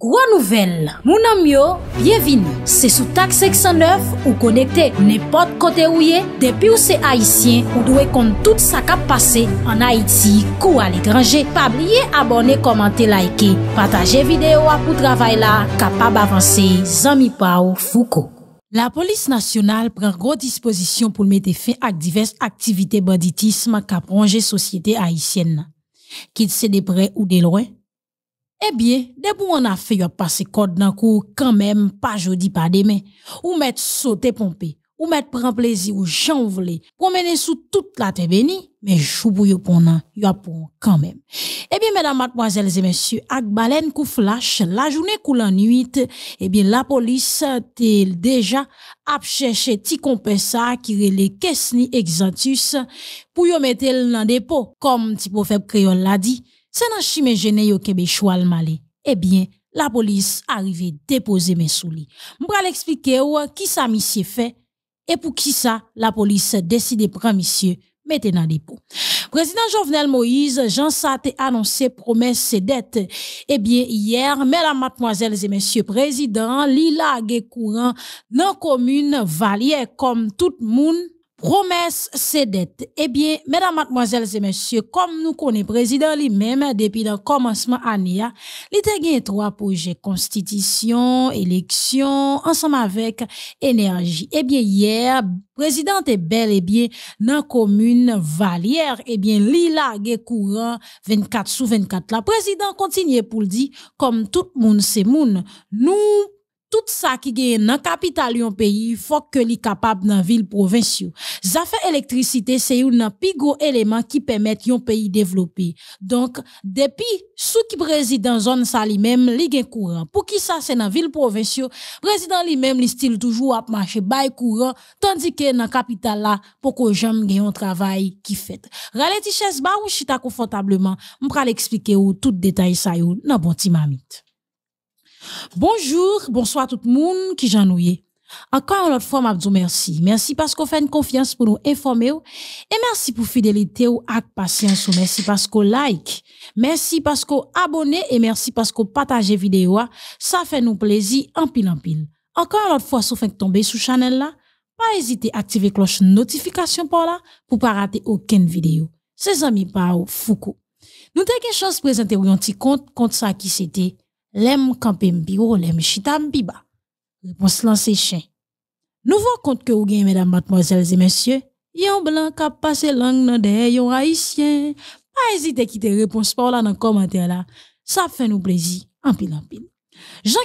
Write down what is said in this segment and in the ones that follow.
Gwa nouvel, mounan myo, bievin, se sou tak 609 ou konekte, ne pot kote ou ye, depi ou se Haitien ou dwe kont tout sa kap pase, an Haiti, kou al ekranje, pa blye abone, komante, laike, pataje videyo apou travay la, kapab avanse, zami pa ou fouko. La polis nasyonal pren gwo dispozisyon pou mwete fe ak divers aktivite banditisme kap ronge sosyete Haitien. Kit se depre ou delwen? Eh bien, dès on a fait yon passe code dans cou, quand même, pas jeudi, pas demain, ou mettre sauter pomper, ou mettre prendre plaisir, ou chanvler, pour mener sous toute la terre bénie, mais chou pour a pour quand même. Eh bien, mesdames, mademoiselles et messieurs, ak baleine flash, la journée kou la nuit, eh bien, la police, t'es déjà, a cherché ti petit ça, qui kesni exantus, pour yon mettre l'an dépôt, comme ti professeur l'a dit, c'est nan chime Québec, yo kebe choual Eh bien, la police arrive déposer mes souli. Je Mbra l'expliquer qui qui ça monsieur fait et pour qui ça. la police décide de prendre mette maintenant dépôt. Président Jovenel Moïse, Jean Saté annoncé promesse ses dette Eh bien, hier, mesdames, mademoiselles et messieurs, président, Lila courant dans commune Valier, comme tout le monde, promesse, c'est dette. Eh bien, mesdames, mademoiselles et messieurs, comme nous connaissons président lui-même depuis le commencement année, il a gagné trois projets, constitution, élection, ensemble avec énergie. Eh bien, hier, président est bel et bien dans la commune Valière, eh bien, il a courant 24 sous 24. La président continue pour le dire, comme tout le monde, c'est monde. Nous, tout ça qui gagne dans capitale un pays, il faut que li capable dans ville Les Affaires électricité, c'est un plus gros élément qui permet un pays développer. Donc, depuis sous qui président zone ça lui-même, il gagne courant. Pour qui ça c'est dans ville le président lui-même il style toujours à marcher bail courant, tandis que dans capitale là, pour que j'aime gagne un travail qui fait. Rale vous ba ou chita confortablement, m'pral expliquer ou tout détail ça yo dans bon mamite. Bonjour, bonsoir tout le monde qui j'ennuyé. Encore une autre fois, vous merci. Merci parce qu'on fait une confiance pour nous informer et merci pour fidélité ou acte patience merci parce qu'on like. Merci parce qu'on abonne et merci parce qu'on partage vidéo. Ça fait nous plaisir en pile en pile. Encore une fois, si vous tomber sous channel là, pas hésiter à activer cloche notification pour là pour pas rater aucune vidéo. C'est amis pas Foucault. Nous avons quelque chose présenter. un petit compte, compte ça qui c'était « L'aime campé m'biro, oh, l'aime lem chita Réponse ba. Repons chien. Nous voyons Nouvo kont que ou mesdames, mademoiselles et messieurs, yon blanc kap pase lang nan de yon haïtien. Pas hésite à réponse réponse pa la nan là là. Sa fait nous plaisir en pile. en pile,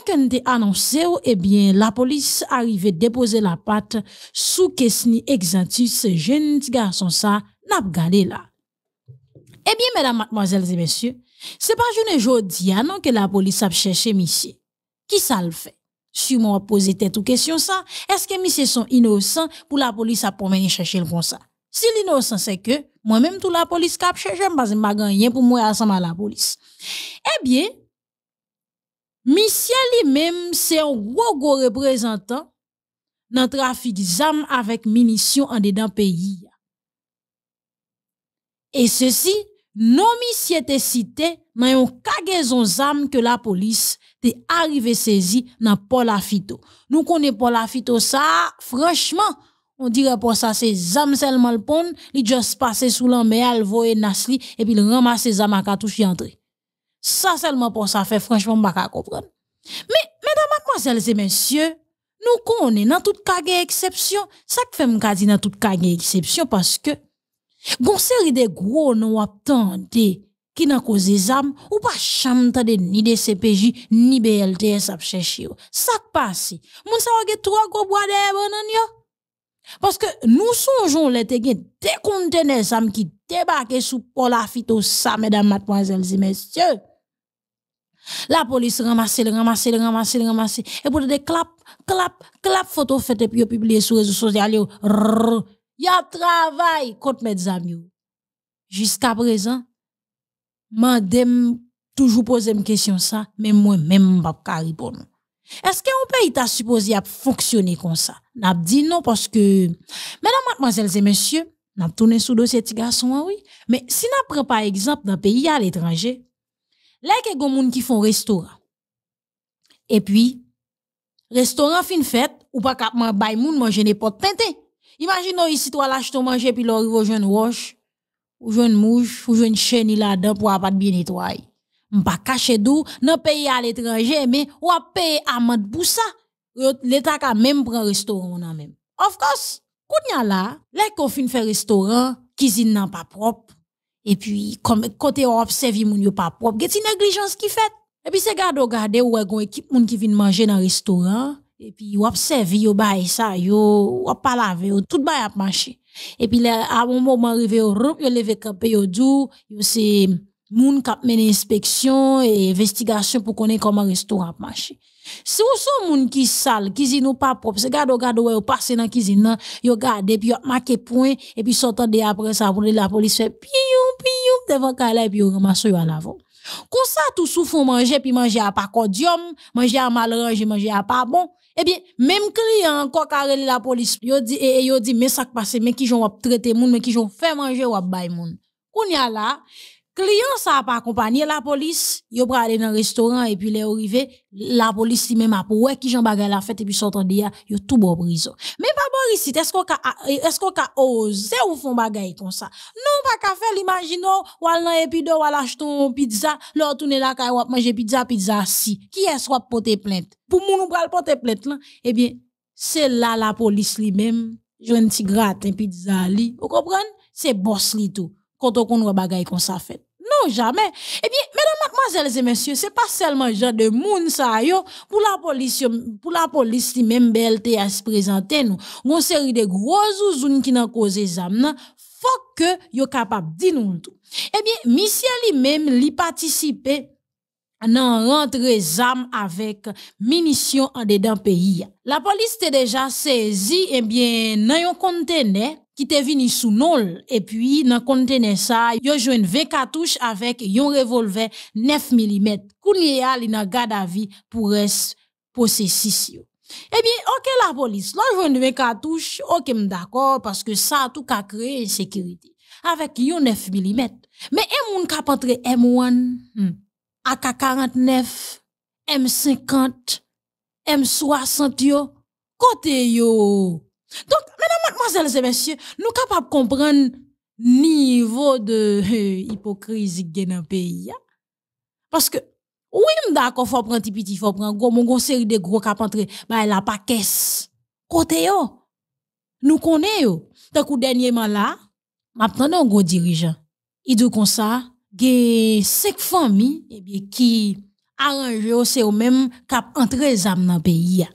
qu'un te annoncé ou, oh, eh bien la police arrive déposer la patte. sous kesni exantus, ce jeune garçon n'a n'a pas la. là. eh mesdames, mademoiselles et messieurs, c'est pas une aujourd'hui hein, non que la police a cherché Qui ça le fait Si moi a posé tête ou question ça, est-ce que michel sont innocents pour la police à pour chercher le comme ça Si l'innocent c'est que moi-même tout la police cap je parce que m'a rien pour moi à la police. Eh bien Michel lui-même c'est un gros représentant dans trafic d'armes avec munitions en dedans pays. Et ceci non monsieur était cité dans un cargaison zam que la police t'est arrivée saisie dans Paul Afito. Nous connaissons Paul Afito ça franchement on dirait pour ça c'est zam seulement le pond, il juste passé sous l'œil il voye nasli et puis il ramasse âmes à est entré. Ça seulement pour ça fait franchement pas comprendre. Mais mesdames mademoiselles et messieurs, nous connaissons dans toute cagée exception, ça fait me dire dans toute cagée exception parce que Gon seri de gwo nou ap tante ki nan ko zizam ou pa chanm tade ni de CPJ ni BLTS ap cheshi yo. Sak pa si. Moun sa wage tro ak wap wade e bonan yo? Paske nou sonjoun lete gen dekontene zam ki debake sou pol afito sa, medan matmwazelzi mesyok. La polis ramase, ramase, ramase, ramase, ramase. E pote de klap, klap, klap foto fete pi yo publie sou rezo sosyal yo, rrrr, rrrr. y a travail contre mes amis. Jusqu'à présent, mandem toujours poser une question ça, mais moi même pas pas répondre. Est-ce que pays t'a supposé fonctionner comme ça? N'a dit non parce que mesdames mademoiselles et messieurs, n'a tourné sous dossier ce garçon oui, mais si n'a prend par exemple dans pays à l'étranger, là a des gens qui font restaurant. Et puis restaurant fin fête ou pas cap man moun manger de tintin. Imagin nou yisi to ala chitou manje pi lor ivo jwen wosh, ou jwen mouj, ou jwen chen ila adan pou apat bi netwai. Mpa kache dou, nan peye al etranje, men, wap peye amat bousa. L'etak a menm pran restoran nan menm. Of kos, kout nyan la, lè kou fin fè restoran, kizin nan pa prop, epi kote wap sevi moun yo pa prop, geti neglijans ki fèt. Epi se gado gade wè goun ekip moun ki vin manje nan restoran, et puis a servi yo bail ça yo a parler yo tout bail a marcher et puis là à un moment arrivé au rond yo levé campé yo dou yo c'est moun kap mené inspection et investigation pour connaître comment restaurant marché si ou son moun ki sale cuisine ou pas propre c'est gado gado ouais passer dans cuisine nan yo et puis yo marqué point et puis sortant de après ça pour la police fait piou piou devant kala et puis yo ramasse yo à l'avant comme ça tout sou font manger puis manger à pas cordium manger à mal range, manger à pas bon eh bien, même client encore carré la police, yo dit et eh, eh, yo dit mais ça passe mais qui ont traité moun mais qui j'en fait manger ou baï moun. Kounya là, Client ça pas accompagné la police, yo pas aller dans restaurant et puis les arrivé, la police même a pour ouais qui Jean à la fête et puis sortant y'a yo tout bon prison. Mais pas bon ici, est-ce qu'on est-ce qu'on a osé ou font bagay comme ça Non pas qu'à faire imaginons ou aller épido ou acheter une pizza, leur tourner la on ou manger pizza pizza si. Qui est-ce qu'on porter plainte Pour nous nous pral porter plainte là, eh bien c'est là la police lui-même, joint petit gratin pizza li. Vous comprenez C'est boss li tout. Quand on voit bagaille comme ça fait jamais. Eh bien, mesdames, mademoiselles et messieurs, c'est pas seulement genre de moun ça yo, pour la police, pour la police, si même BLT à se présenter nous. Une série de gros zouzounes qui n'ont causé zam, faut que yo capable de nous tout. Eh bien, monsieur lui-même, lui participer nan rentre zam avec munitions en dedans pays La police te déjà saisi, et eh bien yon conteneur qui te vini sou nol, puis nan kontene sa, yo joine 20 cartouches avec yon revolver 9 mm, Koun a li nan gada vie pou res posesis yo. Eh bien, ok la police, police, la veux 20 cartouches ok d'accord parce que sa tout ka kreye sécurité. Avec yon 9 mm. Mais e moun kap entre M1, AK-49, M50, M60 côté kote yo. Donc, menan, Mesdames et messieurs, nous capables de comprendre niveau de euh, hypocrisie dans le pays. Hein? Parce que, oui, d'accord, faut prendre petit, faut prendre gros, mon série de gros cap entrer, bah, elle a pas caisse. Côté Nous connaissons. Tant Donc, dernièrement là, prends un gros dirigeant. Il dit comme ça, il cinq familles, eh bien, qui arrangent, c'est eux même cap entrer dans le pays. Hein?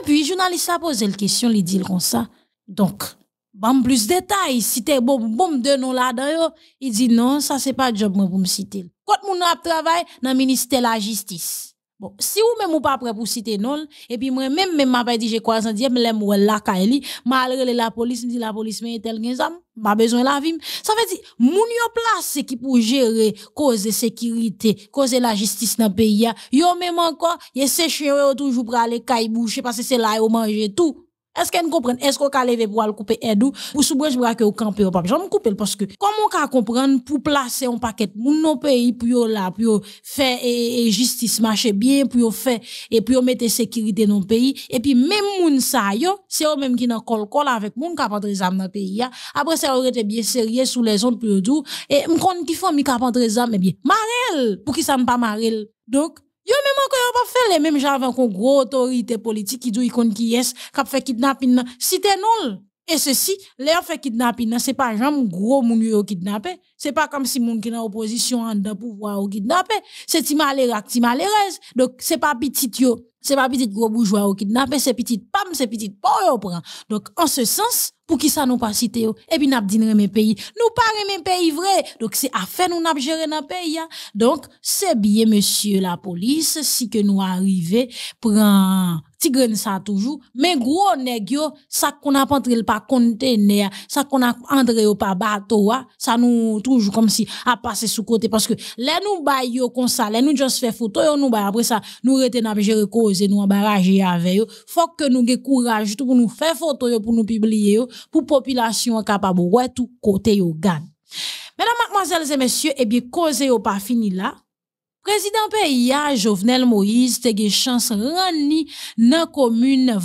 Et puis, journaliste a posé la question, il dit comme ça. Donc, bon plus détails, citer bon bon de nous là dedans il dit non, ça c'est pas job moi pour me citer. Quand mon a travaillé dans le ministère de la justice. Bon, si ou même ou pas prêt pour citer non, et puis moi même même m'a pas dit j'ai croisé en diable l'aime ou la kaili, malgré la police dit la police mais tel je n'ai pas besoin la vie. Ça veut dire moun yo place qui pour gérer cause sécurité, cause la justice dans le pays yo même encore, y séché toujours pour aller boucher parce que c'est là où manger tout. Est-ce qu'elle comprend? Est-ce qu'on peut aller pour aller couper Edou? Ou sous branche vous que au camper, pas jamais couper parce que comment on peut comprendre pour placer un paquet dans le pays pour là, pour faire et, justice marcher bien, pour faire et pour mettre sécurité dans le pays et puis même moun ça yo, c'est eux même qui dans col col avec moun qui des armes dans le pays Après ça aurait été bien sérieux sous les zones pour dire et m'conn qui famille qui des zam mais bien marel pour qui ça me pas marel. Donc Yo même encore yon pas faire les mêmes gens avec une grosse autorité politique qui dit qu'on qui est, qui fait kidnapping. c'était nul et ceci, l'air fait kidnapping, ce n'est pas un gros moun qui kidnappé. Ce n'est pas comme si gens qui est en opposition en de pouvoir ou kidnapper. C'est un malheureux, Donc, ce n'est pas petit yo. Ce n'est pas petit gros bourgeois ou kidnappé, c'est petit pam, c'est petit pauvre prend. Donc, en ce sens, pour qui ça nous pas cité Et puis, n'a dit mes pays. Nous pas mes pays vrai. Donc, c'est à nous n'a gérer dans pays, hein. Donc, c'est bien, monsieur la police, si que nous arrivons, prend tigren ça toujours mais gros nèg yo ça qu'on a entré le pas conteneur ça qu'on a entré au pas bateau ça nous toujours comme si à passer sous côté parce que là, nous bail yo comme ça Là, nous juste fait photo yo nous après ça nous rete n'a gérer cause nous barragé avec yo faut que nous gè courage tout pour nous faire photo yo pour nous publier pour population capable ouais tout côté yo gagne Mesdames, mademoiselles et messieurs, eh bien, causez au pas fini là. Président PIA Jovenel Moïse te chance chance rani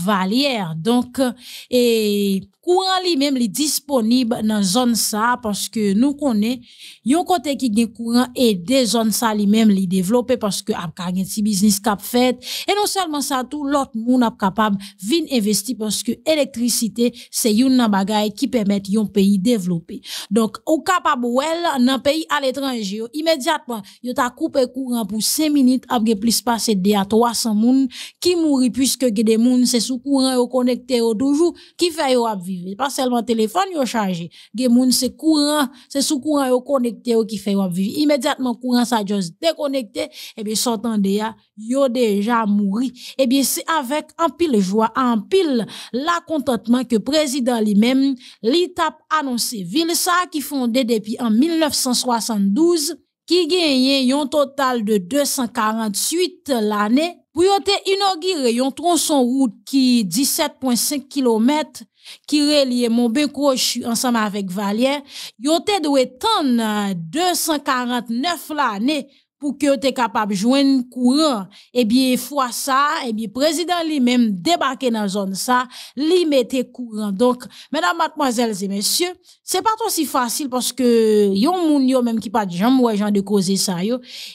valière. Donc, euh, et courant lui-même est disponible dans zone ça parce que nous connaissons yon côté qui courant et des zones ça lui-même lui développé parce que a un si business fait et non seulement ça tout l'autre monde capable vin investir parce que électricité c'est une bagay qui permet un pays développer donc ou capable well dans pays à l'étranger immédiatement yon ta coupé courant pour 5 minutes plus de 300 moun qui mourit puisque des moun c'est sous courant et connecté au toujours qui fait yon vivre pas seulement téléphone yo chargé. Gen moun c'est courant, c'est sous courant yo connecté yo qui fait vivre. Immédiatement courant ça juste déconnecté et eh bien s'entendait ya, yo déjà mouri. Et eh bien c'est avec un pile joie, en pile la contentement que président lui-même l'étape annoncée annoncé ville ça qui fondait depuis en 1972 qui gagnait un total de 248 l'année pour inaugurer inauguré un tronçon route qui 17.5 km qui reliait crochu ensemble avec Valier, ils ont été 249 l'année pour que tu es capable de joindre courant. Et eh bien, fois ça, et eh bien, président lui-même débarqué dans la zone ça, lui mettait courant. Donc, mesdames, mademoiselles et messieurs, c'est pas aussi facile parce que yon moun yo même qui pas de jambes ouais gens de causer ça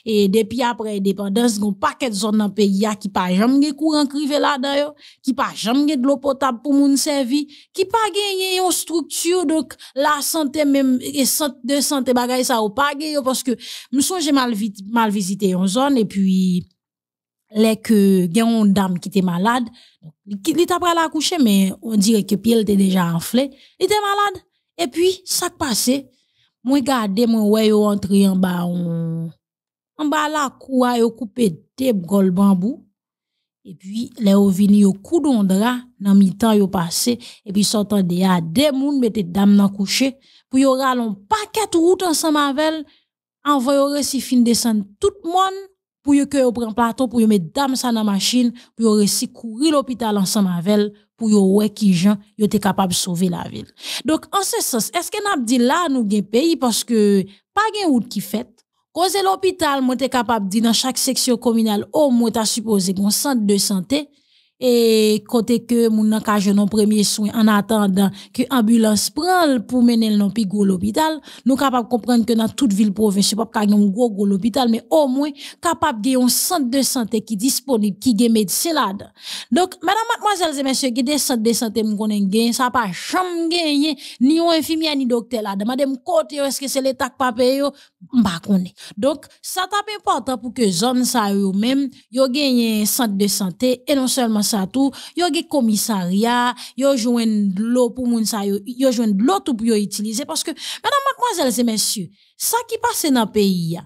Et depuis après indépendance, on paquet de zone dans pays qui pas jamais courant crivé là-dedans qui pas jamais de l'eau potable pour moun servir. qui pas gagné une structure donc la santé même et de santé bagaille ça ou pas gagné. parce que me songe mal vite mal visité en zone et puis les que gagne une dame qui était malade il était prêt à coucher, mais on dirait que pied était déjà enflé il était malade et puis ça passé moi regarder moi ouais yo entré en bas on en bas la cour yo coupé deux gol bambou et puis les ont au cou d'ondra dans mi-temps yo passé et puis sortant des à deux moun mettait dame dans coucher pour yo ralon paquet route ensemble avec envoyer au fin descendre tout le monde pour que yo prend plateau pour yo mesdames dames dans machine pour yo à courir l'hôpital ensemble avec elle pour yo ouais qui gens était capable sauver la ville. Donc en ce sens, est-ce que n'a dit là nous gain pays parce que pas gain route qui fait cause l'hôpital moi capable dit dans chaque section communale au moins t'as supposé qu'on centre de santé et côté que moun nan ka premier soin en attendant que ambulance prenne pour mener le pi gros l'hôpital nous capable comprendre que dans toute ville province pas ka un gros gros l'hôpital mais au moins capable d'avoir un centre de santé qui disponible qui des médecin là donc madame mademoiselle et messieurs qui des centres de santé moun connaît gain ça pas jamais ni un infirmière ni docteur là madame côté est-ce que c'est l'état pas payer m'pa donc ça tape important pour que zone ça eux même yo gagne centre de santé et non seulement sa tout yo ge komisarya, yo de l'eau pour moun sa yo, yo l'eau pour tou utiliser yo que que madame, mademoiselle, et messieurs, ça qui passe dans pays, ya,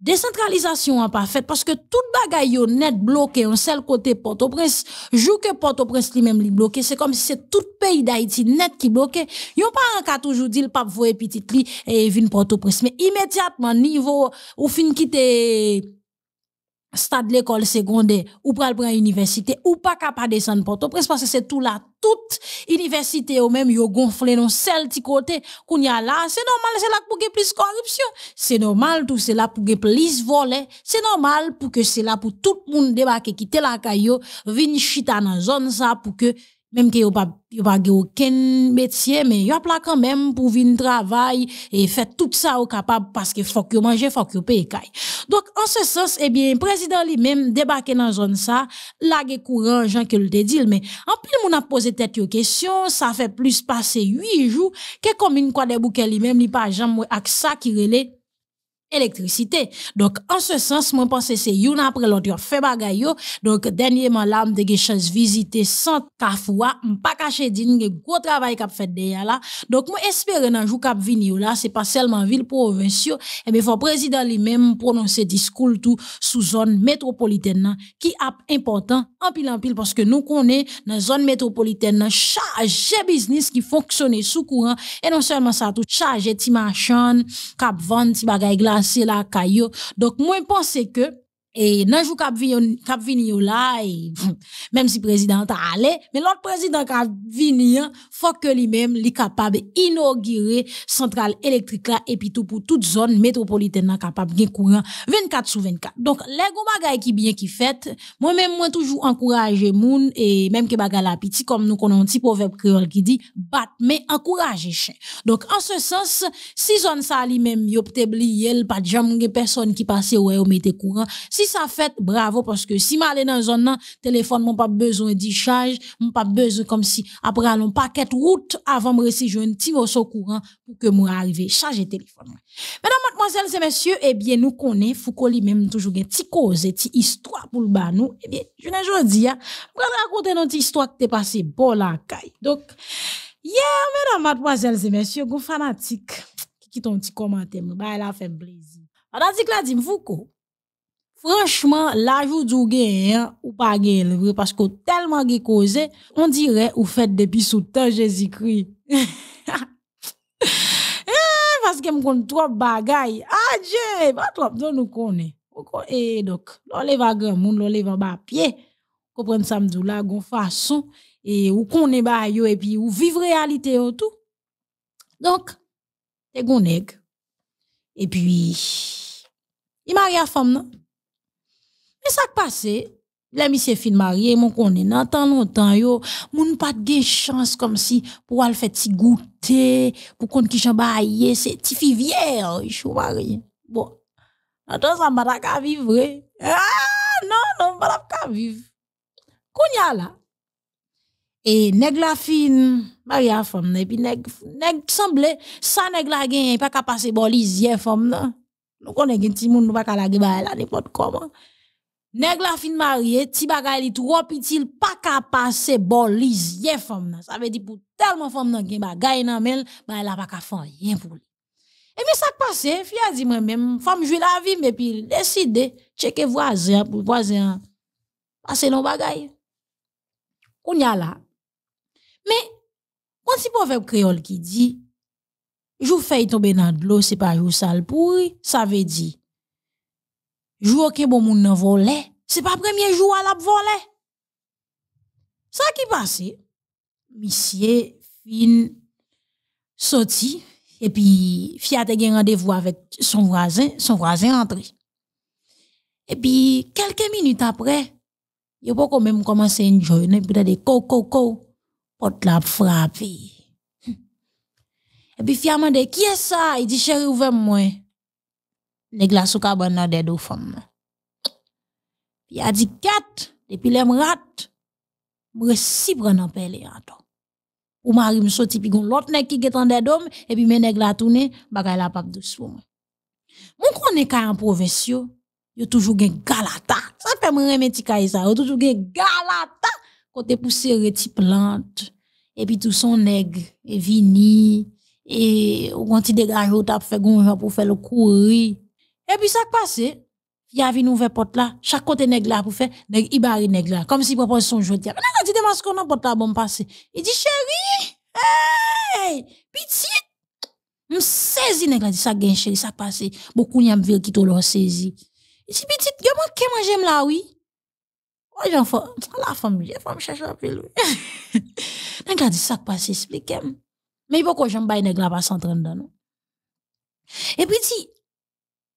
décentralisation pas faite parce que tout bagay yo net bloqué un seul côté Port-au-Prince jou que Port-au-Prince lui-même li bloqué c'est comme si c'est tout pays d'Haïti net qui bloqué yon pas ka toujours dit le pape voye petit li et vin Port-au-Prince mais immédiatement niveau ou fin quitter stade l'école secondaire ou pral prendre université ou pas capable descendre pour parce que c'est tout là toute université ou même yo gonflé non seul petit côté qu'on y a là c'est normal c'est là pour que plus corruption c'est normal tout c'est là pour que plus voler c'est normal pour que c'est là pour tout le monde débarquer quitter la caillou venir chita dans zone ça pour que même que a pas pas aucun métier mais a là quand même pour venir travailler et faire tout ça au capable parce que faut que manger faut que paye caille donc en ce sens eh bien président lui-même débarqué dans zone ça la courant gens que le dit mais en plus, on a posé tête aux question ça fait plus passer huit jours que comme une quoi des bouquets lui-même a pas jamais avec ça qui relait électricité. Donc, en ce sens, moi, pense que c'est une après l'autre, fait bagay yo. Donc, dernièrement, là, m'de ge chance visiter sans kafoua, pas caché din ge gros travail kap fait des là. Donc, moi, espère nan jou kap vini là, c'est pas seulement ville provinciale, et eh bien, faut président lui-même prononcer discours tout sous zone métropolitaine qui ap important en pile en pile parce que nous connaît dans zone métropolitaine chargé business qui fonctionne sous courant et non seulement ça tout chargé ti machin, kap ti bagay glace c'est la caillou. Donc, moi, je pense que, et nan jou kap vini, kap même si président a allé, mais l'autre président kap vini, faut que lui-même li capable inaugurer centrale électrique là, et puis tout pour toute zone métropolitaine capable de courant 24 sur 24. Donc, les gros bagay qui bien qui fait, moi-même, moi toujours encourager moun, et même que bagay la petit, comme nous connaissons un petit proverbe créole qui dit, bat, mais encourage Donc, en ce sens, si zone ça lui-même, yo pas de personne qui passe ouais, ou mette courant, ça fait, bravo, parce que si m'aller dans zone nan, téléphone, mon pas besoin de charge, mon pas besoin comme si, après, allons paquet route avant me recevoir un petit courant pour que moi arrive charger téléphone. Mesdames, mademoiselles et messieurs, eh bien, nous connaissons Foucault lui-même toujours une petite cause, une petite histoire pour le bas nous. Eh bien, je ne dis vous raconter notre histoire qui t'est passée pour la caille. Donc, Yeah, mesdames, mademoiselles et messieurs, vous fanatique qui un petit commentaire, bah, elle a fait plaisir. Fanatique la dim Foucault, Franchement, l'ajout du gain ou pas gain parce que tellement qui on dirait ou fait depuis sous temps Jésus-Christ. Eh, parce que m'kon trop bagaille. Ah Dieu, pas trop nous Et eh, donc, l'on grand l'on lève pied. Comprendre ça m'dou la gon façon et ou vous, ba yo et puis ou vivre réalité ou tout. Donc, te gon Et puis, il marie femme, non? E sak pase, le mi se fin mariye, moun konen nan tan lontan yo, moun pat ge chans kom si pou al fet si goute, pou konen ki chan ba a ye, se ti fi vye, oye, chou mariye. Bo, an ton sa mbada ka vivre. Ah, non, non, mbada ka vivre. Konya la, e neg la fin mariye fomne, pi neg, neg, t'samble, sa neg la gen, pa ka pase bolizye fomne. Non konen gen ti moun nou baka la ge ba a la, nepot koman. Neg la fin mariye, ti bagay li tou ro, pi til pa ka pase boliz ye fom nan. Sa ve di pou telman fom nan gen bagay nan men, ba ela pa ka fon yen pou li. E mi sa k'pase, fi a di men men, fom jwe la vi, me pi lese de cheke waze an pou waze an. Pase non bagay. Koun ya la. Me, kon si pou vep kreol ki di, jou fey tobe nan dlo se pa jou salpouy, sa ve di. jouer aucun bon monde volé, ce c'est pas premier jour à la voler ça qui passe monsieur fin sorti et puis fiat a rendez-vous avec son voisin son voisin rentré et puis quelques minutes après il a pas même commencé à ne peut dire des co co co te la frapper. Hm. » et puis fiat m'a e dit qui est ça il dit chérie ouvre moi nèg la sou ka ban nan dedo femme. Puis a dit quatre depuis les rat me resi prend en pelle anto. Ou mari me sorti puis gon l'autre nèg qui est en dedo et puis mes nèg la tourner bagay la pap douce pour moi. Mon connaît ka en province yo, yo toujours gen galata. Ça fait me remettre ka ça, yo toujours gen galata côté pour serrer ti plante et puis tout son nèg et vini et on ti dégage ou t'a fait gon pour faire le courir et puis ça passe. Il y a une nouvelle porte là, chaque côté nèg là pour faire nèg ibari nèg là, comme s'il propose son jeu. On a dit ah, démasque on qu'on a porte là bon passé Il dit chérie, hey, petite. nous saisi nèg là dit ça gagne chérie, ça passe. Beaucoup n'y a me qui tout leur saisi. Il dit petite, yo que moi j'aime là oui. Oh j'en fais la femme, j'ai femme chercher un peu. lui là dit ça passe, expliquez-moi. Mais pourquoi j'aime bail nèg là pas s'entraîner dans nous. Et puis dit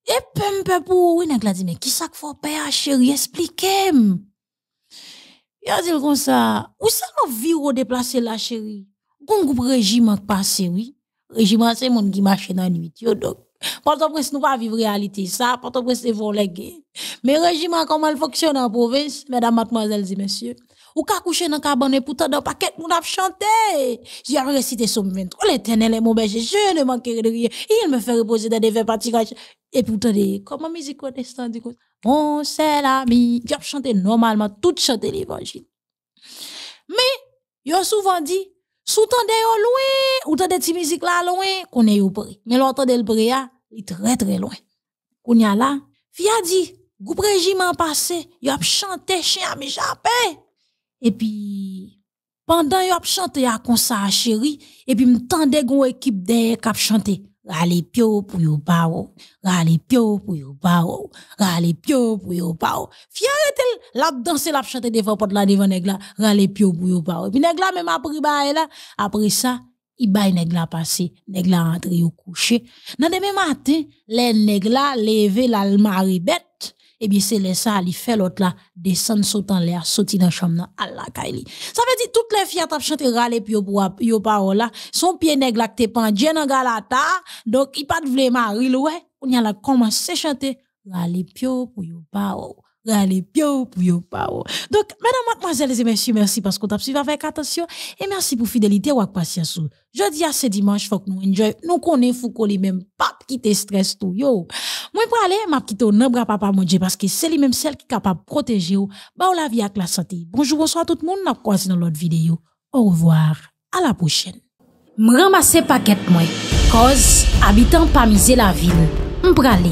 et eh, peu on peut a dit, mais qui ça qu'il faut payer, chérie, expliquez-moi. Il a dit comme ça, où ça vit on déplacer la chérie? Un groupe régiment qui passe, oui. Régiment, c'est monde qui marche dans la nuit, donc. port nous pas vivre réalité, ça. c'est au prince c'est voler Mais régiment, comment il fonctionne en province, mesdames, mademoiselles et messieurs? ou ka couché dans cabane pour dans paquet nous a chanté j'ai récité somme 23 l'éternel est mon berger je ne manquerai de rien il me fait reposer dans des vêtements. particuliers. Et puis, comme comment musique est descendue comme Mon seul ami. Ils ont chanté normalement, tout chanté l'évangile. Mais, ils a souvent dit, sous-tendez au loin, ou tendez cette musique là loin, qu'on est au prix. Mais l'entendez le prix, ah, il est très très loin. Qu'on y a là, a dit, groupe en passé, ils a chanté chien à mes Et puis, pendant ils a chanté à comme chérie, et puis, tendait une équipe derrière qui a chanté. Rale pour yo ba ou, pio pour yo ba ou, pio pour yo ou. danse, la chante devant pot la devant là la, pio pou yo ba ou. Pi neg la même après, bah, il Après la, passé, sa, i bay neg la pase, neg la rentre Dans coucher. Nan les la maribette eh bien, c'est les ça, il fait l'autre là, descend sauter en l'air, sauter dans la chambre, à la kaili. Ça veut dire, toutes les filles ont chanté Pio » puis yo parole là, son pied nègre là, t'es pendien dans galata, donc, il pas de vle mari, ouais, on y a là commencé à chanter, râler puis yo parole râler bio pour yo pao. Donc, mesdames, mademoiselles et messieurs, merci parce qu'on t'a suivi avec attention et merci pour fidélité ou patience. Jeudi à ce dimanche, faut que nous enjoy. Nous connaissons Foucault lui-même, pas quitter stress tout, yo. Moi, pour aller, m'a quitté au nombre papa mon Dieu parce que c'est lui-même celle qui est capable de protéger ou, bah, la vie avec la santé. Bonjour, bonsoir tout le monde, n'a pas dans l'autre vidéo. Au revoir, à la prochaine. M'ramasser paquet moi, cause habitant pas miser la ville. M'pralé.